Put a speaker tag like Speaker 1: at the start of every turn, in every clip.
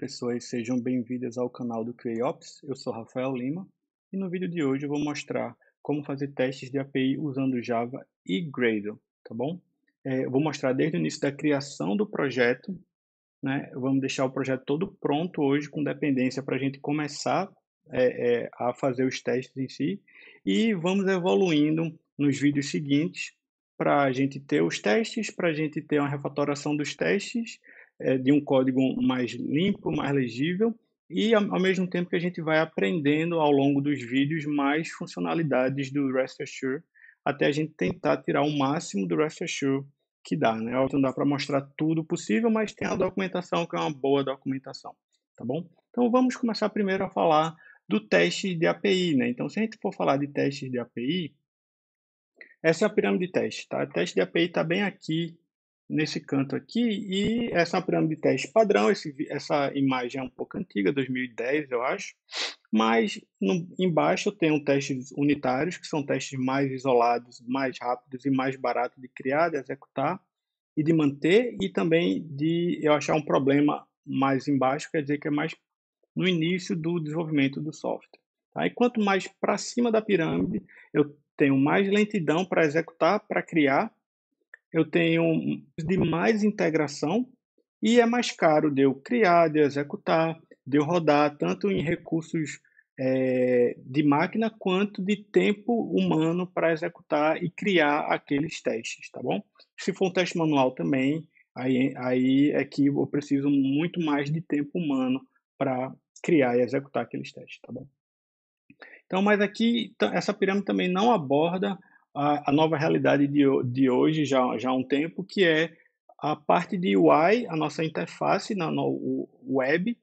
Speaker 1: pessoas, sejam bem-vindas ao canal do QAOps. Eu sou Rafael Lima e no vídeo de hoje eu vou mostrar como fazer testes de API usando Java e Gradle, tá bom? É, eu vou mostrar desde o início da criação do projeto, né? Vamos deixar o projeto todo pronto hoje com dependência para a gente começar é, é, a fazer os testes em si e vamos evoluindo nos vídeos seguintes para a gente ter os testes, para a gente ter uma refatoração dos testes é, de um código mais limpo, mais legível, e ao, ao, mesmo tempo que a gente vai aprendendo ao longo dos vídeos mais funcionalidades do Rest Assure, até a gente tentar tirar o máximo do Rest Assure que dá, né? Não dá para mostrar tudo possível, mas tem a documentação que é uma boa documentação, tá bom? Então vamos começar primeiro a falar do teste de API, né? Então se a gente for falar de testes de API, essa é a pirâmide de teste, tá? O teste de API está bem aqui nesse canto aqui, e essa é pirâmide de teste padrão, esse, essa imagem é um pouco antiga, 2010, eu acho, mas no, embaixo eu tenho testes unitários, que são testes mais isolados, mais rápidos e mais baratos de criar, de executar e de manter, e também de eu achar um problema mais embaixo, quer dizer que é mais no início do desenvolvimento do software. Tá? E quanto mais para cima da pirâmide, eu tenho mais lentidão para executar, para criar, eu tenho de mais integração e é mais caro de eu criar, de eu executar, de eu rodar, tanto em recursos é, de máquina quanto de tempo humano para executar e criar aqueles testes, tá bom? Se for um teste manual também, aí, aí é que eu preciso muito mais de tempo humano para criar e executar aqueles testes, tá bom? Então, mas aqui essa pirâmide também não aborda a, a nova realidade de, de hoje já, já há um tempo, que é a parte de UI, a nossa interface na no, web,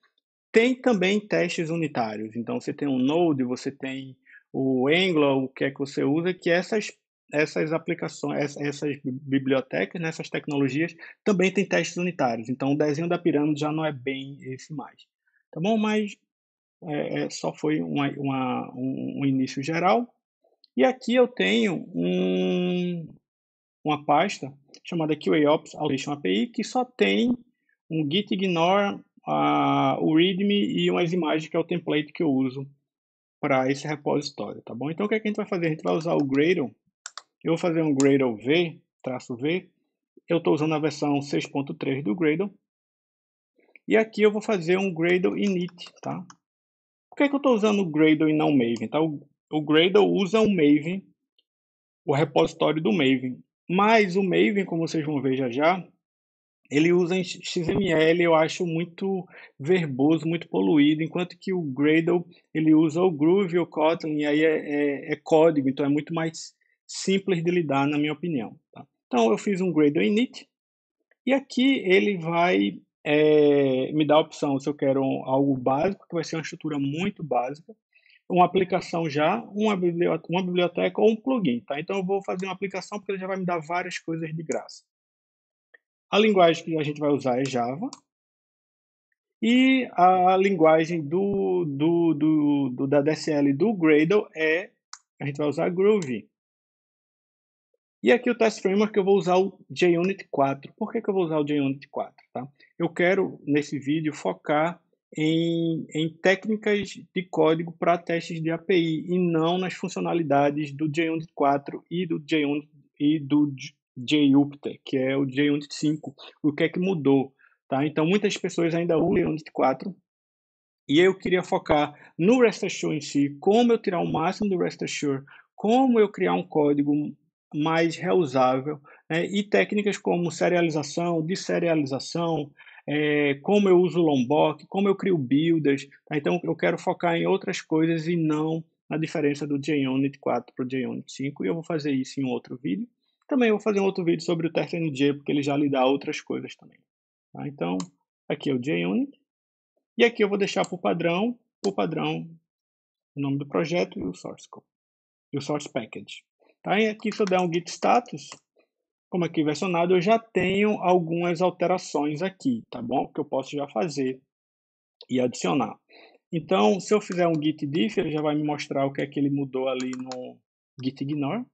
Speaker 1: tem também testes unitários. Então, você tem um Node, você tem o Angular, o que é que você usa, que essas, essas aplicações, essas bibliotecas, né, essas tecnologias, também tem testes unitários. Então, o desenho da pirâmide já não é bem esse mais. Tá bom? Mas é, é só foi uma, uma um, um início geral. E aqui eu tenho um, uma pasta chamada QAOps Automation API que só tem um git ignore, uh, o readme e umas imagens que é o template que eu uso para esse repositório, tá bom? Então o que, é que a gente vai fazer? A gente vai usar o Gradle. Eu vou fazer um Gradle V, traço V. Eu estou usando a versão 6.3 do Gradle. E aqui eu vou fazer um Gradle init, tá? Por que, é que eu estou usando o Gradle e não o Maven, tá? O Gradle usa o Maven, o repositório do Maven. Mas o Maven, como vocês vão ver já já, ele usa em XML, eu acho muito verboso, muito poluído, enquanto que o Gradle, ele usa o Groove, o Kotlin, e aí é, é, é código, então é muito mais simples de lidar, na minha opinião. Tá? Então, eu fiz um Gradle init, e aqui ele vai é, me dar a opção se eu quero algo básico, que vai ser uma estrutura muito básica, uma aplicação já, uma biblioteca, uma biblioteca ou um plugin. Tá? Então eu vou fazer uma aplicação porque ele já vai me dar várias coisas de graça. A linguagem que a gente vai usar é Java. E a linguagem do, do, do, do da DSL do Gradle é, a gente vai usar Groovy. E aqui o Test Framework eu vou usar o JUnit 4. Por que, que eu vou usar o JUnit 4? Tá? Eu quero, nesse vídeo, focar em, em técnicas de código para testes de API e não nas funcionalidades do JUnit 4 e do JUnit e do JUpyter, que é o JUnit 5. O que é que mudou? Tá? Então, muitas pessoas ainda usam o JUnit 4 e eu queria focar no REST Assure em si, como eu tirar o máximo do REST Assure, como eu criar um código mais reusável, né? e técnicas como serialização, deserialização é, como eu uso Lombok, como eu crio builders. Tá? Então, eu quero focar em outras coisas e não na diferença do JUnit 4 para o JUnit 5, e eu vou fazer isso em um outro vídeo. Também vou fazer um outro vídeo sobre o TestNG, porque ele já lhe dá outras coisas também. Tá? Então, aqui é o JUnit, e aqui eu vou deixar por padrão, padrão, o nome do projeto e o source code, e o source package. Tá? E aqui se eu der um git status, como aqui versionado, eu já tenho algumas alterações aqui, tá bom? Que eu posso já fazer e adicionar. Então, se eu fizer um git diff, ele já vai me mostrar o que é que ele mudou ali no git ignore.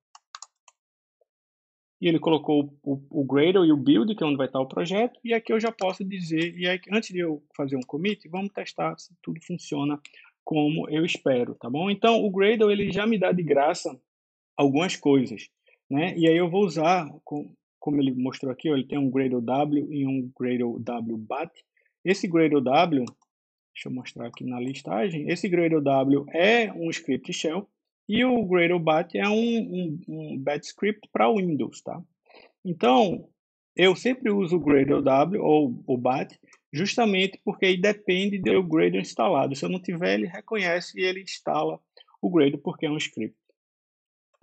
Speaker 1: E ele colocou o, o Gradle e o build, que é onde vai estar o projeto. E aqui eu já posso dizer, e aí, antes de eu fazer um commit, vamos testar se tudo funciona como eu espero, tá bom? Então, o Gradle ele já me dá de graça algumas coisas. Né? E aí eu vou usar, como ele mostrou aqui, ó, ele tem um Gradle W e um Gradle W BAT. Esse Gradle W, deixa eu mostrar aqui na listagem, esse Gradle W é um script shell e o Gradle BAT é um, um, um bat script para Windows, tá? Então, eu sempre uso o Gradle W ou o BAT justamente porque aí depende do Gradle instalado. Se eu não tiver, ele reconhece e ele instala o Gradle porque é um script.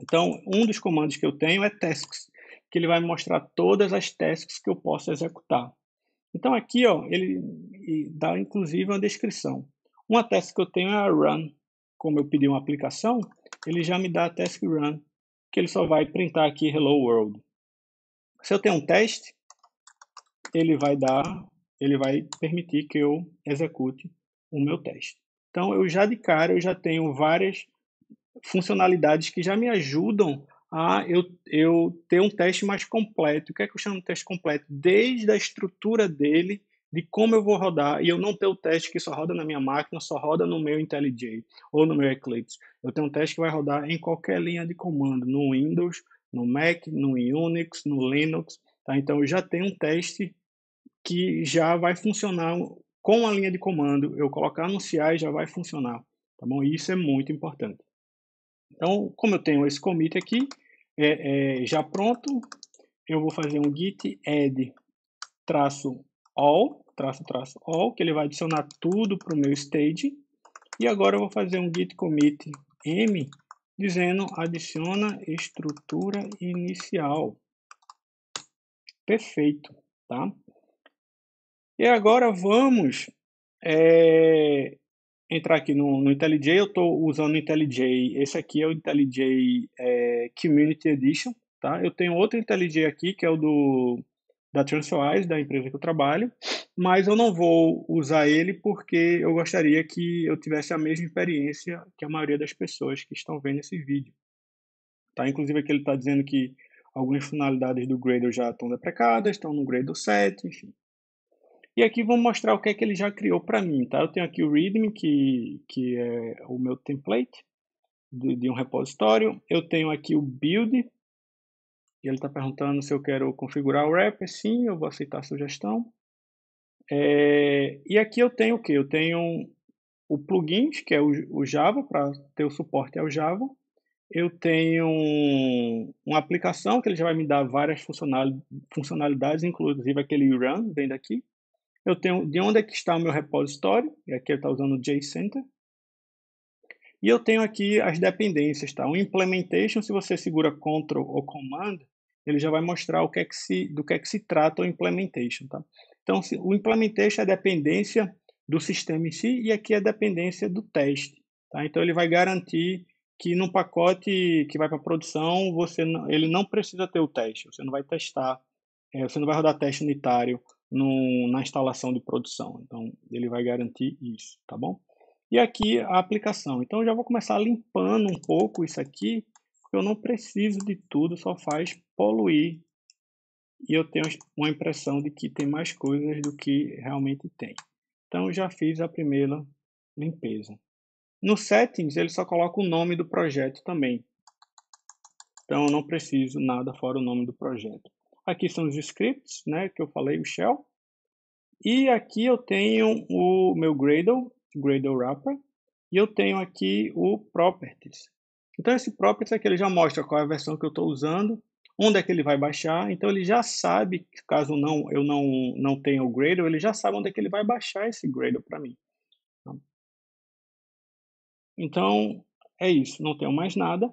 Speaker 1: Então, um dos comandos que eu tenho é tasks, que ele vai mostrar todas as tasks que eu posso executar. Então, aqui ó, ele dá inclusive uma descrição. Uma task que eu tenho é a run. Como eu pedi uma aplicação, ele já me dá a task run, que ele só vai printar aqui hello world. Se eu tenho um teste, ele vai dar, ele vai permitir que eu execute o meu teste. Então, eu já de cara eu já tenho várias funcionalidades que já me ajudam a eu, eu ter um teste mais completo. O que é que eu chamo de teste completo? Desde a estrutura dele, de como eu vou rodar, e eu não tenho o teste que só roda na minha máquina, só roda no meu IntelliJ ou no meu Eclipse. Eu tenho um teste que vai rodar em qualquer linha de comando, no Windows, no Mac, no Unix, no Linux. Tá? Então, eu já tenho um teste que já vai funcionar com a linha de comando. Eu colocar no CI já vai funcionar. Tá bom? Isso é muito importante. Então, como eu tenho esse commit aqui é, é, já pronto, eu vou fazer um git add traço all, traço traço all, que ele vai adicionar tudo para o meu stage. E agora eu vou fazer um git commit m dizendo
Speaker 2: adiciona estrutura inicial. Perfeito, tá? E agora vamos é,
Speaker 1: entrar aqui no, no IntelliJ, eu estou usando o IntelliJ, esse aqui é o IntelliJ é, Community Edition, tá? Eu tenho outro IntelliJ aqui, que é o do da TransferWise, da empresa que eu trabalho, mas eu não vou usar ele porque eu gostaria que eu tivesse a mesma experiência que a maioria das pessoas que estão vendo esse vídeo. Tá? Inclusive aqui ele está dizendo que algumas funcionalidades do Gradle já estão deprecadas, estão no Gradle 7, enfim. E aqui vou mostrar o que é que ele já criou para mim, tá? Eu tenho aqui o README, que, que é o meu template de, de um repositório. Eu tenho aqui o build, e ele está perguntando se eu quero configurar o wrapper. Sim, eu vou aceitar a sugestão. É, e aqui eu tenho o que? Eu tenho o plugins, que é o, o Java, para ter o suporte ao Java. Eu tenho uma aplicação que ele já vai me dar várias funcionalidades, inclusive aquele run, vem daqui eu tenho de onde é que está o meu repositório, e aqui eu estou usando o JCenter. E eu tenho aqui as dependências, tá? O implementation, se você segura Ctrl ou Command, ele já vai mostrar o que é que se, do que é que se trata o implementation, tá? Então, se, o implementation é a dependência do sistema em si e aqui é a dependência do teste, tá? Então, ele vai garantir que no pacote que vai para produção, você não, ele não precisa ter o teste, você não vai testar, é, você não vai rodar teste unitário no, na instalação de produção. Então, ele vai garantir isso, tá bom? E aqui a aplicação. Então, eu já vou começar limpando um pouco isso aqui, porque eu não preciso de tudo, só faz poluir. E eu tenho uma impressão de que tem mais coisas do que realmente tem. Então, já fiz a primeira limpeza. No settings, ele só coloca o nome do projeto também. Então, eu não preciso nada fora o nome do projeto. Aqui são os scripts, né, que eu falei, o shell. E aqui eu tenho o meu Gradle, Gradle Wrapper, e eu tenho aqui o Properties. Então esse Properties aqui ele já mostra qual é a versão que eu estou usando, onde é que ele vai baixar, então ele já sabe, caso não eu não, não tenha o Gradle, ele já sabe onde é que ele vai baixar esse Gradle para mim. Então, é isso, não tenho mais nada.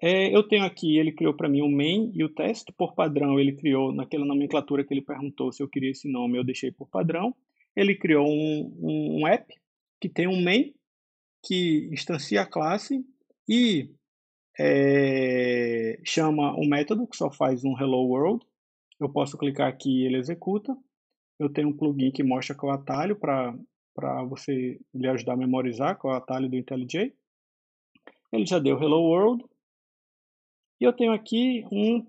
Speaker 1: É, eu tenho aqui, ele criou para mim o main e o teste Por padrão, ele criou naquela nomenclatura que ele perguntou se eu queria esse nome, eu deixei por padrão. Ele criou um, um, um app que tem um main que instancia a classe e é, chama um método que só faz um hello world. Eu posso clicar aqui e ele executa. Eu tenho um plugin que mostra qual é atalho para você lhe
Speaker 2: ajudar a memorizar qual é atalho do IntelliJ. Ele já deu hello world e eu tenho aqui um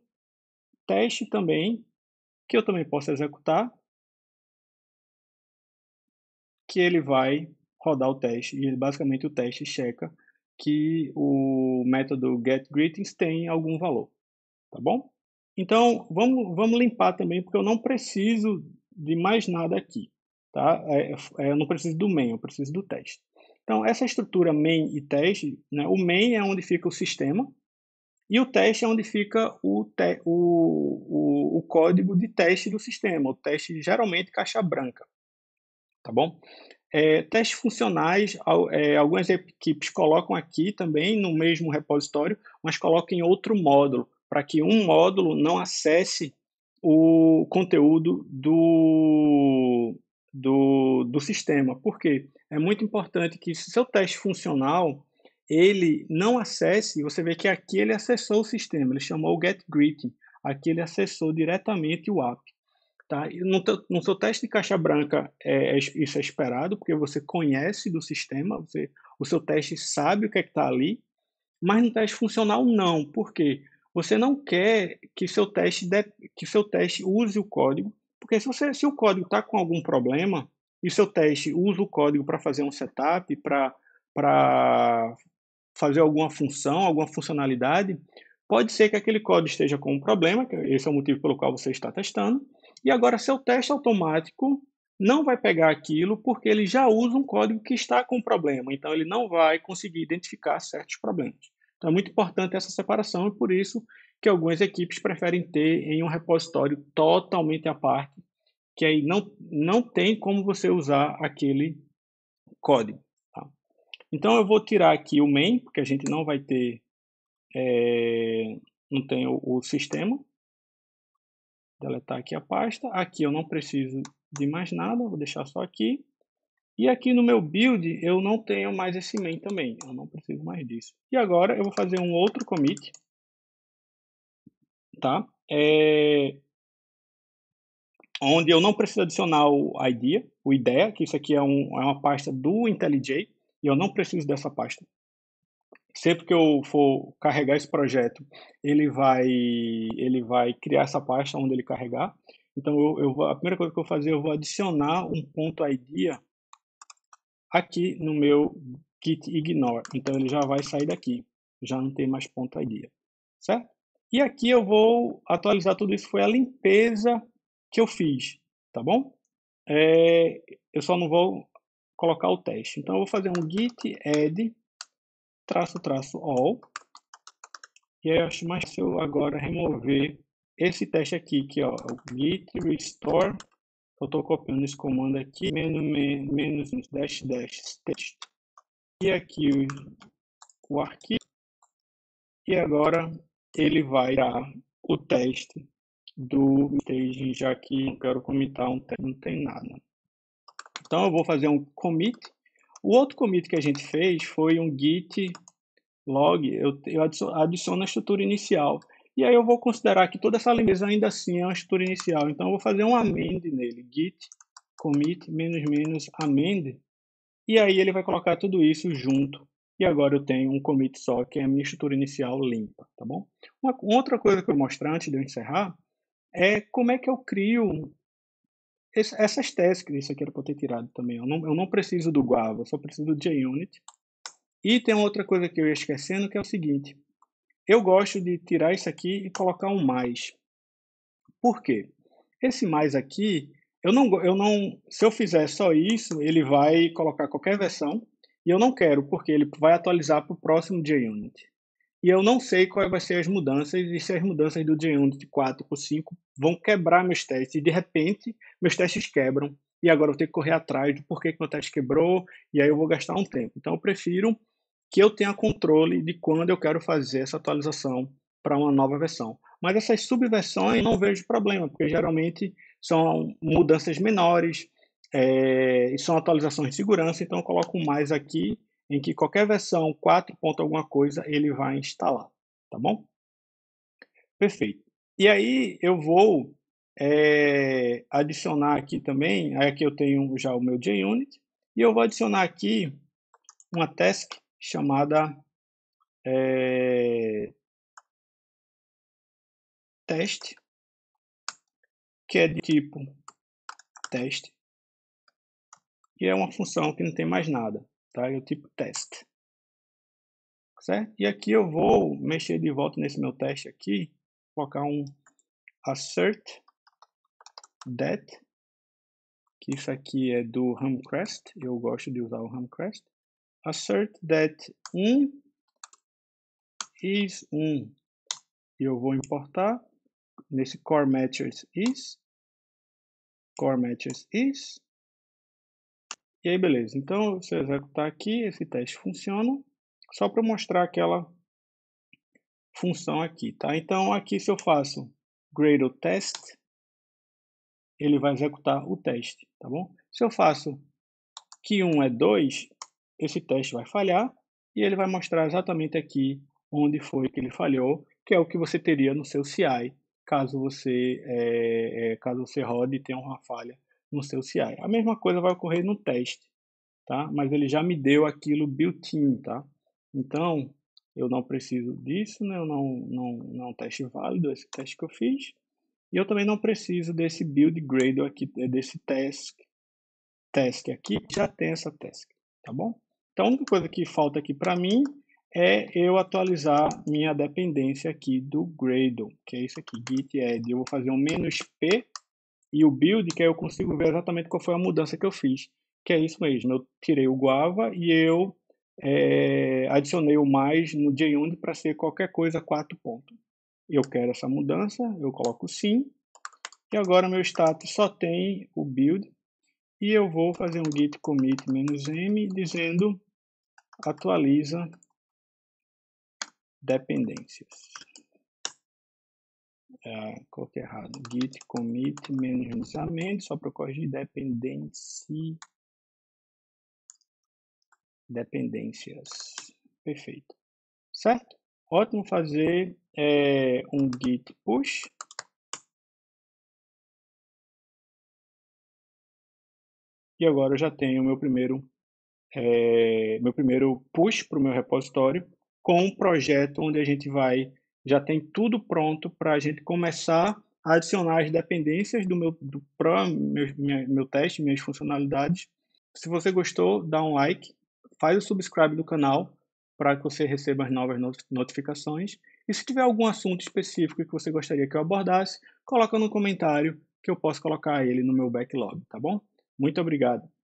Speaker 2: teste também, que eu também posso executar, que ele vai rodar
Speaker 1: o teste, e basicamente o teste checa que o método getGreetings tem algum valor, tá bom? Então, vamos, vamos limpar também, porque eu não preciso de mais nada aqui, tá? É, é, eu não preciso do main, eu preciso do teste. Então, essa estrutura main e teste, né? o main é onde fica o sistema, e o teste é onde fica o, te, o, o, o código de teste do sistema, o teste geralmente caixa branca. Tá bom? É, testes funcionais, é, algumas equipes colocam aqui também no mesmo repositório, mas colocam em outro módulo, para que um módulo não acesse o conteúdo do, do, do sistema. Por quê? É muito importante que se seu teste funcional ele não acesse, você vê que aqui ele acessou o sistema, ele chamou o get greeting, aqui ele acessou diretamente o app. Tá? No, no seu teste de caixa branca, é, é, isso é esperado, porque você conhece do sistema, você, o seu teste sabe o que é está ali, mas no teste funcional não, por quê? Você não quer que seu teste, de, que seu teste use o código, porque se, você, se o código está com algum problema, e seu teste usa o código para fazer um setup, para fazer alguma função, alguma funcionalidade, pode ser que aquele código esteja com um problema, que esse é o motivo pelo qual você está testando, e agora seu teste automático não vai pegar aquilo porque ele já usa um código que está com problema, então ele não vai conseguir identificar certos problemas. Então é muito importante essa separação e por isso que algumas equipes preferem ter em um repositório totalmente à parte, que aí não, não tem como você usar aquele código. Então eu vou tirar aqui o main, porque a gente não vai ter, é, não tem o, o sistema. Deletar aqui a pasta. Aqui eu não preciso de mais nada, vou deixar só aqui. E aqui no meu build
Speaker 2: eu não tenho mais esse main também, eu não preciso mais disso. E agora eu vou fazer um outro commit, tá? É, onde eu não preciso adicionar o IDEA, o IDEA, que isso aqui é, um, é uma pasta do IntelliJ,
Speaker 1: e eu não preciso dessa pasta. Sempre que eu for carregar esse projeto, ele vai, ele vai criar essa pasta onde ele carregar. Então, eu, eu vou, a primeira coisa que eu vou fazer, eu vou adicionar um ponto idea aqui no meu git ignore. Então, ele já vai sair daqui. Já não tem mais ponto idea, certo? E aqui eu vou atualizar tudo isso. Foi a limpeza que eu fiz, tá bom? É, eu só não vou colocar o teste. Então, eu vou fazer um git add traço traço all e aí eu acho mais se eu agora remover esse teste aqui, que é, ó, é o git restore,
Speaker 2: eu estou copiando esse comando aqui, menos, menos dash dash test. E aqui o, o arquivo. E agora ele vai dar o teste do staging, já que eu
Speaker 1: quero comentar um teste, não tem nada. Então eu vou fazer um commit. O outro commit que a gente fez foi um git log, eu, eu adiciono a estrutura inicial. E aí eu vou considerar que toda essa limpeza ainda assim é uma estrutura inicial. Então eu vou fazer um amend nele, git commit menos menos amend. E aí ele vai colocar tudo isso junto. E agora eu tenho um commit só, que é a minha estrutura inicial limpa, tá bom? Uma outra coisa que eu vou mostrar antes de eu encerrar é como é que eu crio esse, essas que isso aqui era para ter tirado também. Eu não, eu não preciso do Guava, eu só preciso do JUnit. E tem outra coisa que eu ia esquecendo, que é o seguinte. Eu gosto de tirar isso aqui e colocar um mais. Por quê? Esse mais aqui, eu não, eu não, se eu fizer só isso, ele vai colocar qualquer versão. E eu não quero, porque ele vai atualizar para o próximo JUnit. E eu não sei quais vão ser as mudanças e se as mudanças do de 4 para 5 vão quebrar meus testes. E de repente, meus testes quebram. E agora eu tenho que correr atrás do porquê que meu teste quebrou. E aí eu vou gastar um tempo. Então eu prefiro que eu tenha controle de quando eu quero fazer essa atualização para uma nova versão. Mas essas subversões não vejo problema, porque geralmente são mudanças menores é, e são atualizações de segurança. Então eu coloco mais aqui em que qualquer versão 4 ponto alguma coisa ele vai instalar, tá bom? Perfeito.
Speaker 2: E aí eu vou é,
Speaker 1: adicionar aqui também, aqui eu tenho já o meu JUnit, e eu vou adicionar aqui
Speaker 2: uma task chamada é, eh, teste, que é de tipo teste, e é uma função que não tem mais nada tá? E o tipo test. Certo? E aqui eu vou mexer de volta nesse meu teste aqui, colocar um assert that, que isso aqui é do Hamcrest, eu gosto de usar o Hamcrest. Assert that 1 is 1. E eu vou importar nesse core matches is, core matches is, e aí, beleza. Então, se eu executar aqui, esse teste funciona, só para mostrar aquela função
Speaker 1: aqui, tá? Então, aqui se eu faço Gradle test, ele vai executar o teste, tá bom? Se eu faço que 1 é 2, esse teste vai falhar e ele vai mostrar exatamente aqui onde foi que ele falhou, que é o que você teria no seu CI, caso você, é, é, caso você rode e tenha uma falha no seu CI. A mesma coisa vai ocorrer no teste, tá? Mas ele já me deu aquilo built-in, tá? Então, eu não preciso disso, né? Eu não, não, não é um teste válido, é esse teste que eu fiz. E eu também não preciso desse build grade aqui, é desse task, task aqui, já tem essa task, tá bom? Então, a única coisa que falta aqui para mim é eu atualizar minha dependência aqui do Gradle, que é isso aqui, git add. Eu vou fazer um menos "-p", e o build, que aí eu consigo ver exatamente qual foi a mudança que eu fiz. Que é isso mesmo, eu tirei o guava e eu é, adicionei o mais no JUnit para ser qualquer coisa 4 pontos. Eu quero essa mudança, eu coloco sim. E agora meu status só tem o build. E eu vou fazer um git commit "-m", dizendo
Speaker 2: atualiza dependências. Uh, coloquei errado. Git commit menos gerenciamento, só para o corrigir dependência. Dependências. Perfeito. Certo? Ótimo fazer é, um git push. E agora eu já tenho meu primeiro, é, meu primeiro push para o meu repositório com um projeto onde a gente vai
Speaker 1: já tem tudo pronto para a gente começar a adicionar as dependências do meu do pro meu, minha, meu teste, minhas funcionalidades. Se você gostou, dá um like, faz o subscribe do canal para que você receba as novas notificações. E se tiver algum assunto específico que você gostaria que eu abordasse, coloca no comentário que eu posso colocar ele no meu backlog, tá bom? Muito obrigado.